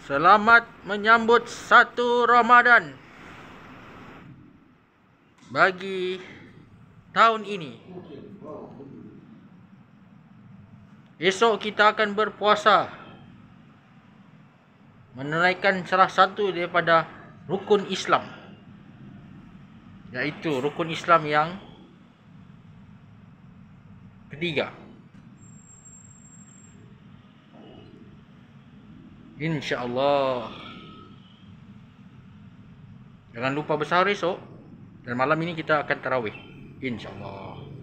Selamat menyambut satu Ramadan bagi tahun ini. Esok kita akan berpuasa menunaikan salah satu daripada rukun Islam yaitu rukun Islam yang ketiga. InsyaAllah Jangan lupa besar esok Dan malam ini kita akan tarawih, InsyaAllah